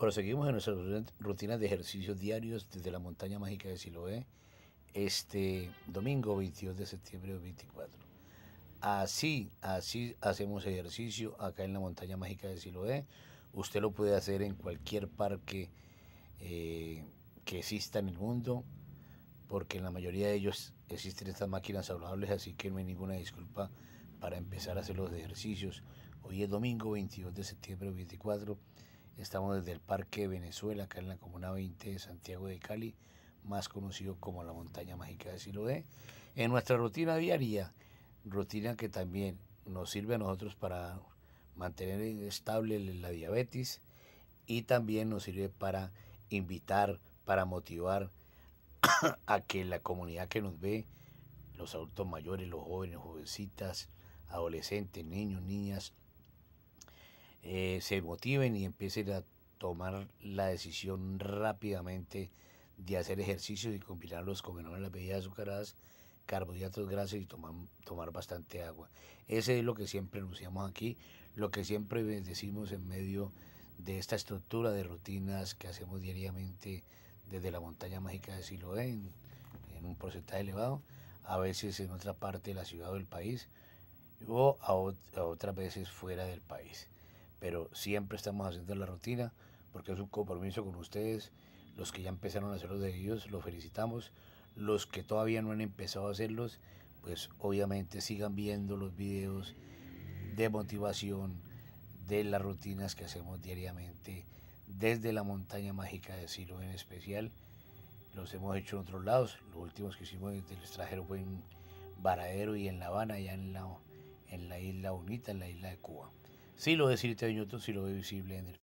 Proseguimos en nuestras rutinas de ejercicios diarios desde la montaña mágica de Siloé, este domingo 22 de septiembre de 24. Así, así hacemos ejercicio acá en la montaña mágica de Siloé. Usted lo puede hacer en cualquier parque eh, que exista en el mundo, porque en la mayoría de ellos existen estas máquinas saludables, así que no hay ninguna disculpa para empezar a hacer los ejercicios. Hoy es domingo 22 de septiembre 24 Estamos desde el Parque Venezuela, acá en la Comuna 20 de Santiago de Cali, más conocido como la Montaña Mágica de Siloé, en nuestra rutina diaria, rutina que también nos sirve a nosotros para mantener estable la diabetes y también nos sirve para invitar, para motivar a que la comunidad que nos ve, los adultos mayores, los jóvenes, jovencitas, adolescentes, niños, niñas, eh, se motiven y empiecen a tomar la decisión rápidamente de hacer ejercicios y combinarlos con las bebidas azucaradas, carbohidratos grasos y tomar, tomar bastante agua. Ese es lo que siempre anunciamos aquí, lo que siempre decimos en medio de esta estructura de rutinas que hacemos diariamente desde la montaña mágica de Siloé, en, un porcentaje elevado, a veces en otra parte de la ciudad o del país, o a otras veces fuera del país pero siempre estamos haciendo la rutina porque es un compromiso con ustedes. Los que ya empezaron a hacer los de ellos, los felicitamos. Los que todavía no han empezado a hacerlos, pues obviamente sigan viendo los videos de motivación, de las rutinas que hacemos diariamente desde la montaña mágica de Silo en especial. Los hemos hecho en otros lados. Los últimos que hicimos desde el extranjero fue en Varadero y en La Habana, ya en la, en la isla bonita, en la isla de Cuba. Sí lo decirte en si sí lo veo visible en el